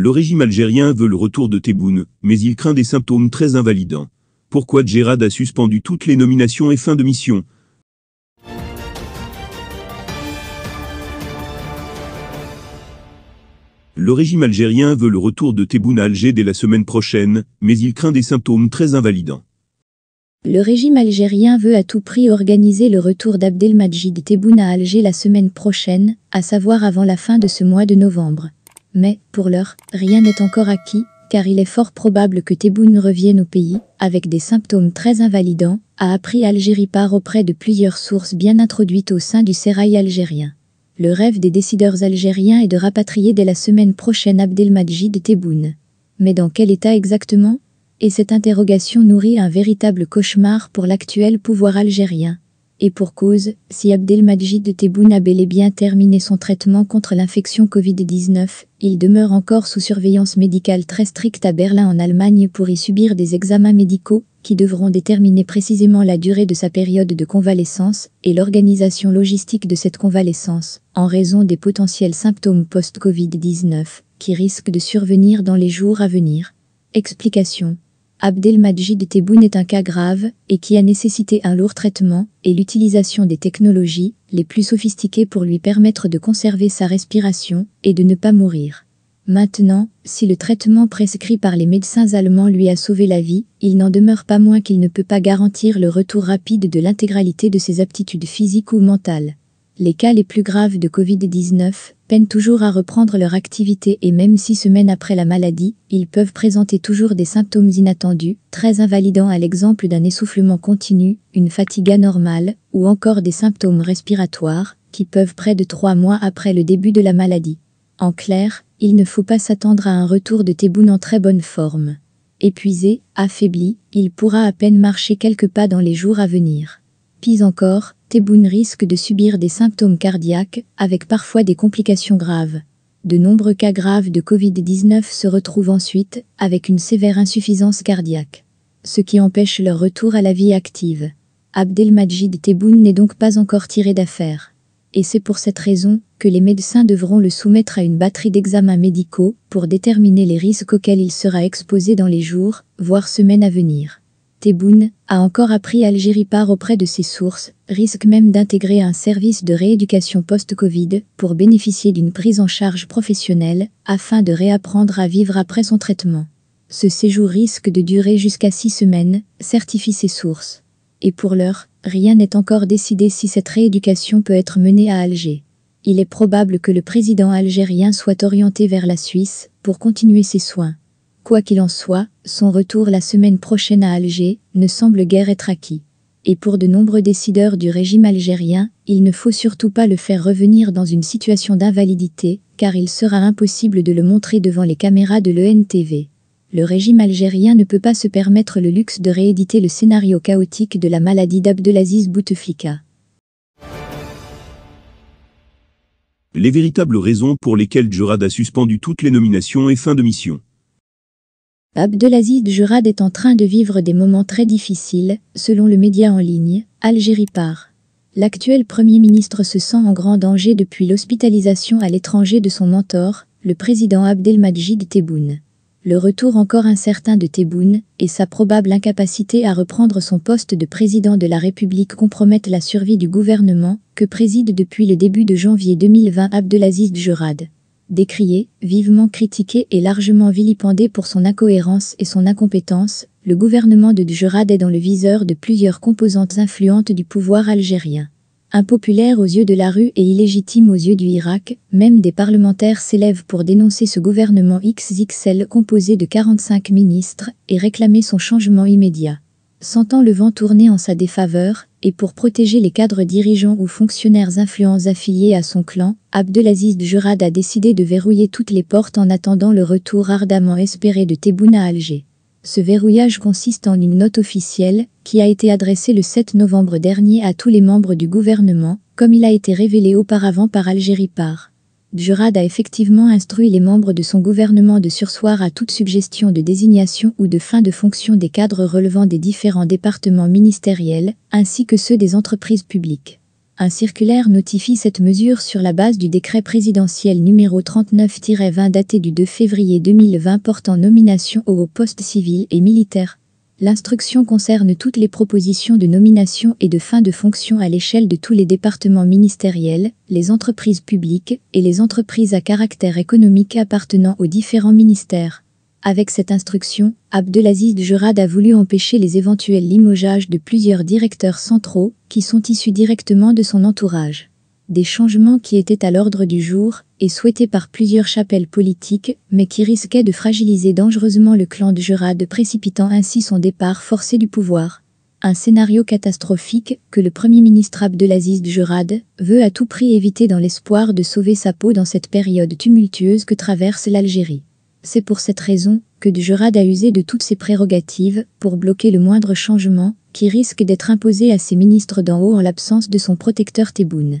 Le régime algérien veut le retour de Tebboune, mais il craint des symptômes très invalidants. Pourquoi Gérard a suspendu toutes les nominations et fin de mission Le régime algérien veut le retour de Tebboune à Alger dès la semaine prochaine, mais il craint des symptômes très invalidants. Le régime algérien veut à tout prix organiser le retour d'Abdelmajid Tebboune à Alger la semaine prochaine, à savoir avant la fin de ce mois de novembre. Mais, pour l'heure, rien n'est encore acquis, car il est fort probable que Tebboune revienne au pays, avec des symptômes très invalidants, a appris Algérie par auprès de plusieurs sources bien introduites au sein du sérail algérien. Le rêve des décideurs algériens est de rapatrier dès la semaine prochaine Abdelmajid Tebboune. Mais dans quel état exactement Et cette interrogation nourrit un véritable cauchemar pour l'actuel pouvoir algérien. Et pour cause, si Abdelmajid Tebboune a bel et bien terminé son traitement contre l'infection Covid-19, il demeure encore sous surveillance médicale très stricte à Berlin en Allemagne pour y subir des examens médicaux qui devront déterminer précisément la durée de sa période de convalescence et l'organisation logistique de cette convalescence en raison des potentiels symptômes post-Covid-19 qui risquent de survenir dans les jours à venir. Explication Abdelmajid Tebboune est un cas grave et qui a nécessité un lourd traitement et l'utilisation des technologies les plus sophistiquées pour lui permettre de conserver sa respiration et de ne pas mourir. Maintenant, si le traitement prescrit par les médecins allemands lui a sauvé la vie, il n'en demeure pas moins qu'il ne peut pas garantir le retour rapide de l'intégralité de ses aptitudes physiques ou mentales. Les cas les plus graves de Covid-19 peinent toujours à reprendre leur activité et même six semaines après la maladie, ils peuvent présenter toujours des symptômes inattendus, très invalidants à l'exemple d'un essoufflement continu, une fatigue anormale, ou encore des symptômes respiratoires, qui peuvent près de trois mois après le début de la maladie. En clair, il ne faut pas s'attendre à un retour de Théboune en très bonne forme. Épuisé, affaibli, il pourra à peine marcher quelques pas dans les jours à venir. Pis encore, Tebboune risque de subir des symptômes cardiaques, avec parfois des complications graves. De nombreux cas graves de Covid-19 se retrouvent ensuite avec une sévère insuffisance cardiaque, ce qui empêche leur retour à la vie active. Abdelmajid Tebboune n'est donc pas encore tiré d'affaire. Et c'est pour cette raison que les médecins devront le soumettre à une batterie d'examens médicaux pour déterminer les risques auxquels il sera exposé dans les jours, voire semaines à venir. Teboun a encore appris Algérie part auprès de ses sources, risque même d'intégrer un service de rééducation post-Covid pour bénéficier d'une prise en charge professionnelle afin de réapprendre à vivre après son traitement. Ce séjour risque de durer jusqu'à six semaines, certifie ses sources. Et pour l'heure, rien n'est encore décidé si cette rééducation peut être menée à Alger. Il est probable que le président algérien soit orienté vers la Suisse pour continuer ses soins. Quoi qu'il en soit, son retour la semaine prochaine à Alger ne semble guère être acquis. Et pour de nombreux décideurs du régime algérien, il ne faut surtout pas le faire revenir dans une situation d'invalidité, car il sera impossible de le montrer devant les caméras de l'ENTV. Le régime algérien ne peut pas se permettre le luxe de rééditer le scénario chaotique de la maladie d'Abdelaziz Bouteflika. Les véritables raisons pour lesquelles Jurad a suspendu toutes les nominations et fin de mission. Abdelaziz Jurad est en train de vivre des moments très difficiles, selon le média en ligne, Algérie part. L'actuel Premier ministre se sent en grand danger depuis l'hospitalisation à l'étranger de son mentor, le président Abdelmajid Tebboune. Le retour encore incertain de Tebboune et sa probable incapacité à reprendre son poste de président de la République compromettent la survie du gouvernement que préside depuis le début de janvier 2020 Abdelaziz Jurad décrié, vivement critiqué et largement vilipendé pour son incohérence et son incompétence, le gouvernement de Djerad est dans le viseur de plusieurs composantes influentes du pouvoir algérien. Impopulaire aux yeux de la rue et illégitime aux yeux du Irak, même des parlementaires s'élèvent pour dénoncer ce gouvernement XXL composé de 45 ministres et réclamer son changement immédiat sentant le vent tourner en sa défaveur, et pour protéger les cadres dirigeants ou fonctionnaires influents affiliés à son clan, Abdelaziz Jurad a décidé de verrouiller toutes les portes en attendant le retour ardemment espéré de Tebboune à Alger. Ce verrouillage consiste en une note officielle, qui a été adressée le 7 novembre dernier à tous les membres du gouvernement, comme il a été révélé auparavant par Algérie Par. Durad a effectivement instruit les membres de son gouvernement de sursoir à toute suggestion de désignation ou de fin de fonction des cadres relevant des différents départements ministériels, ainsi que ceux des entreprises publiques. Un circulaire notifie cette mesure sur la base du décret présidentiel numéro 39-20 daté du 2 février 2020 portant nomination aux postes civils et militaires. L'instruction concerne toutes les propositions de nomination et de fin de fonction à l'échelle de tous les départements ministériels, les entreprises publiques et les entreprises à caractère économique appartenant aux différents ministères. Avec cette instruction, Abdelaziz Jurad a voulu empêcher les éventuels limogeages de plusieurs directeurs centraux qui sont issus directement de son entourage des changements qui étaient à l'ordre du jour et souhaités par plusieurs chapelles politiques, mais qui risquaient de fragiliser dangereusement le clan de Jurade précipitant ainsi son départ forcé du pouvoir. Un scénario catastrophique que le Premier ministre Abdelaziz de Jurade veut à tout prix éviter dans l'espoir de sauver sa peau dans cette période tumultueuse que traverse l'Algérie. C'est pour cette raison que de a usé de toutes ses prérogatives pour bloquer le moindre changement qui risque d'être imposé à ses ministres d'en haut en l'absence de son protecteur Tebboune.